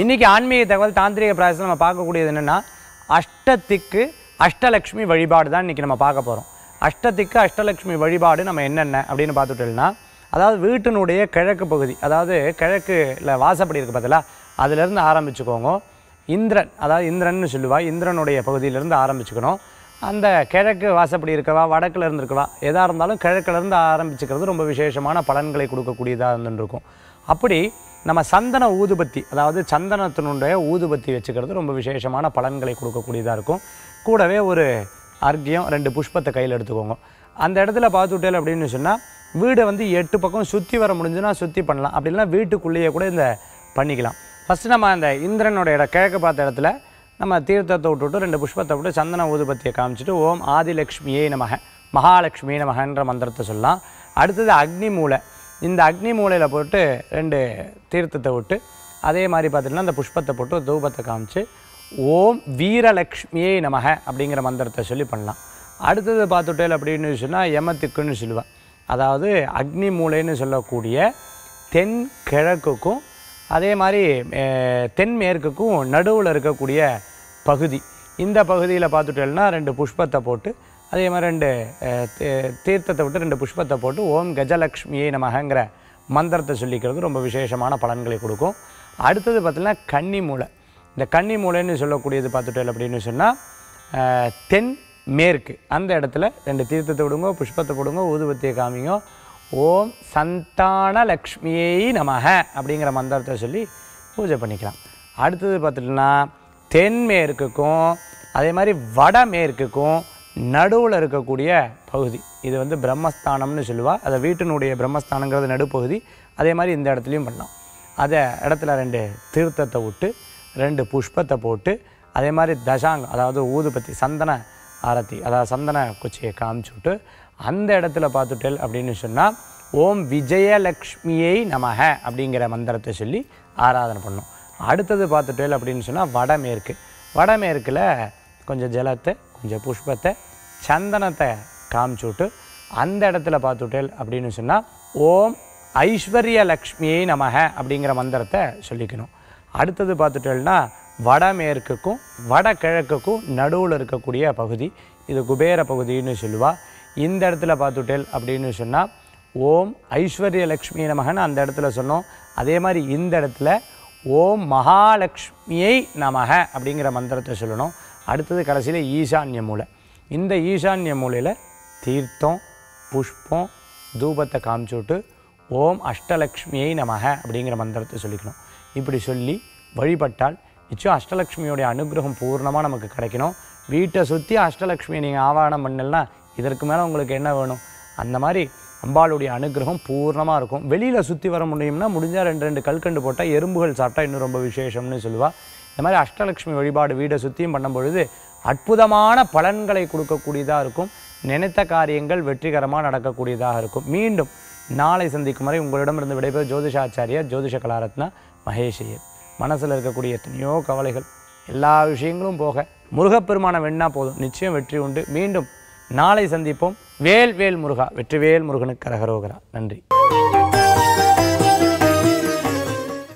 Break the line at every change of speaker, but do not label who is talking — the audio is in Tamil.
இன்றைக்கி ஆன்மீக தகவல் தாந்திரிக பிராயசத்தில் நம்ம பார்க்கக்கூடியது என்னென்னா அஷ்டத்திக்கு அஷ்டலக்ஷ்மி வழிபாடு தான் இன்றைக்கி நம்ம பார்க்க போகிறோம் அஷ்டத்திக்கு அஷ்டலக்ஷ்மி வழிபாடு நம்ம என்னென்ன அப்படின்னு பார்த்துட்டோம்னா அதாவது வீட்டினுடைய கிழக்கு பகுதி அதாவது கிழக்கு இல்லை வாசப்படி இருக்குது பார்த்தீங்களா அதிலேருந்து ஆரம்பிச்சுக்கோங்க இந்திரன் அதாவது இந்திரன்னு சொல்லுவாள் இந்திரனுடைய பகுதியிலேருந்து ஆரம்பிச்சுக்கணும் அந்த கிழக்கு வாசப்படி இருக்கவா வடக்கில் இருந்துருக்கவா இருக்கவா எதாக இருந்தாலும் கிழக்கிலேருந்து ஆரம்பிச்சுக்கிறது ரொம்ப விசேஷமான பலன்களை கொடுக்கக்கூடியதாக இருந்துருக்கும் அப்படி நம்ம சந்தன ஊதுபத்தி அதாவது சந்தனத்தினுடைய ஊதுபத்தி வச்சுக்கிறது ரொம்ப விசேஷமான பலன்களை கொடுக்கக்கூடியதாக இருக்கும் கூடவே ஒரு அர்க்கியம் ரெண்டு புஷ்பத்தை கையில் எடுத்துக்கோங்க அந்த இடத்துல பார்த்துட்டேல் அப்படின்னு சொன்னால் வீடை வந்து எட்டு பக்கம் சுற்றி வர முடிஞ்சுன்னா சுற்றி பண்ணலாம் அப்படி இல்லைனா வீட்டுக்குள்ளேயே கூட இந்த பண்ணிக்கலாம் ஃபஸ்ட்டு நம்ம அந்த இந்திரனோட இடம் கிழக்கு பார்த்த இடத்துல நம்ம தீர்த்தத்தை விட்டுவிட்டு ரெண்டு புஷ்பத்தை விட்டு சந்தன ஊதுபத்தியை காமிச்சிட்டு ஓம் ஆதிலக்ஷ்மியே நமக மகாலட்சுமி நமகன்ற மந்திரத்தை சொல்லலாம் அடுத்தது அக்னி மூலை இந்த அக்னி மூலையில் போட்டு ரெண்டு தீர்த்தத்தை விட்டு அதே மாதிரி பார்த்திங்கன்னா அந்த புஷ்பத்தை போட்டு தூபத்தை காமிச்சு ஓம் வீரலக்ஷ்மியை நமக அப்படிங்கிற மந்திரத்தை சொல்லி பண்ணலாம் அடுத்தது பார்த்துட்டேல் அப்படின்னு சொன்னால் எமத்துக்குன்னு சொல்லுவேன் அதாவது அக்னி மூலைன்னு சொல்லக்கூடிய தென் கிழக்குக்கும் அதே மாதிரி தென்மேற்குக்கும் நடுவில் இருக்கக்கூடிய பகுதி இந்த பகுதியில் பார்த்துட்டேன்னா ரெண்டு புஷ்பத்தை போட்டு அதே மாதிரி ரெண்டு தீர்த்தத்தை விட்டு ரெண்டு புஷ்பத்தை போட்டு ஓம் கஜலக்ஷ்மியை நமகங்கிற மந்திரத்தை சொல்லிக்கிறது ரொம்ப விசேஷமான பலன்களை கொடுக்கும் அடுத்தது பார்த்திங்கன்னா கன்னி மூளை இந்த கன்னி மூளைன்னு சொல்லக்கூடியது பார்த்துட்டோம் அப்படின்னு சொன்னால் தென் மேற்கு அந்த இடத்துல ரெண்டு தீர்த்தத்தை விடுங்க புஷ்பத்தை போடுங்க ஊதுபத்தியை காமிங்க ஓம் சந்தான லக்ஷ்மியை நமக அப்படிங்கிற மந்திரத்தை சொல்லி பூஜை பண்ணிக்கலாம் அடுத்தது பார்த்துட்டுனா தென்மேற்குக்கும் அதே மாதிரி வடமேற்குக்கும் நடுவில் இருக்கக்கூடிய பகுதி இது வந்து பிரம்மஸ்தானம்னு சொல்லுவாள் அதை வீட்டினுடைய பிரம்மஸ்தானங்கிறது நடுப்பகுதி அதே மாதிரி இந்த இடத்துலையும் பண்ணோம் அதை இடத்துல ரெண்டு தீர்த்தத்தை விட்டு ரெண்டு புஷ்பத்தை போட்டு அதே மாதிரி தசாங் அதாவது ஊதுபத்தி சந்தன ஆரத்தி அதாவது சந்தன குச்சியை காமிச்சு விட்டு அந்த இடத்துல பார்த்துட்டேல் அப்படின்னு சொன்னால் ஓம் விஜயலக்ஷ்மியை நமக அப்படிங்கிற மந்திரத்தை சொல்லி ஆராதனை பண்ணோம் அடுத்தது பார்த்துட்டேல் அப்படின்னு சொன்னால் வடமேற்கு வடமேற்கில் கொஞ்சம் ஜலத்தை கொஞ்சம் புஷ்பத்தை சந்தனத்தை காமிச்சுட்டு அந்த இடத்துல பார்த்துட்டேல் அப்படின்னு சொன்னால் ஓம் ஐஸ்வர்ய லக்ஷ்மியை நமக அப்படிங்கிற மந்திரத்தை சொல்லிக்கணும் அடுத்தது பார்த்துட்டேன்னா வடமேற்குக்கும் வடகிழக்குக்கும் நடுவில் இருக்கக்கூடிய பகுதி இது குபேர பகுதின்னு சொல்லுவாள் இந்த இடத்துல பார்த்துட்டேல் அப்படின்னு சொன்னால் ஓம் ஐஸ்வர்ய லக்ஷ்மி நமகன்னு அந்த இடத்துல சொன்னோம் அதே மாதிரி இந்த இடத்துல ஓம் மகாலட்சுமியை நமக அப்படிங்கிற மந்திரத்தை சொல்லணும் அடுத்தது கடைசியில் ஈசான்ய மூலை இந்த ஈசான்ய மூலையில் தீர்த்தம் புஷ்பம் தூபத்தை விட்டு ஓம் அஷ்டலக்ஷ்மியை நமக அப்படிங்கிற மந்திரத்தை சொல்லிக்கணும் இப்படி சொல்லி வழிபட்டால் நிச்சயம் அஷ்டலக்ஷ்மியோடைய அனுகிரகம் பூர்ணமாக நமக்கு கிடைக்கணும் வீட்டை சுற்றி அஷ்டலக்ஷ்மியை நீங்கள் ஆவாரணம் பண்ணலாம் இதற்கு மேலே உங்களுக்கு என்ன வேணும் அந்த மாதிரி அம்பாளுடைய அனுகிரகம் பூர்ணமாக இருக்கும் வெளியில் சுற்றி வர முடியும்னா முடிஞ்சால் ரெண்டு ரெண்டு கல்கண்டு போட்டால் எறும்புகள் சாப்பிட்டா இன்னும் ரொம்ப விசேஷம்னு சொல்லுவாள் இந்த மாதிரி அஷ்டலக்ஷ்மி வழிபாடு வீடை சுற்றியும் பண்ணும் பொழுது அற்புதமான பலன்களை கொடுக்கக்கூடியதாக இருக்கும் நினைத்த காரியங்கள் வெற்றிகரமாக நடக்கக்கூடியதாக இருக்கும் மீண்டும் நாளை சந்திக்கும் வரை உங்களிடமிருந்து விடைபெறும் ஜோதிஷாச்சாரியர் ஜோதிஷ கலாரத்னா மகேஷியர் மனசில் இருக்கக்கூடிய எத்தனையோ கவலைகள் எல்லா விஷயங்களும் போக முருகப்பெருமான வேணால் போதும் நிச்சயம் வெற்றி உண்டு மீண்டும் நாளை சந்திப்போம் வேல் வேல் முருகா வெற்றிவேல் முருகனுக்கு கரகரோகரா நன்றி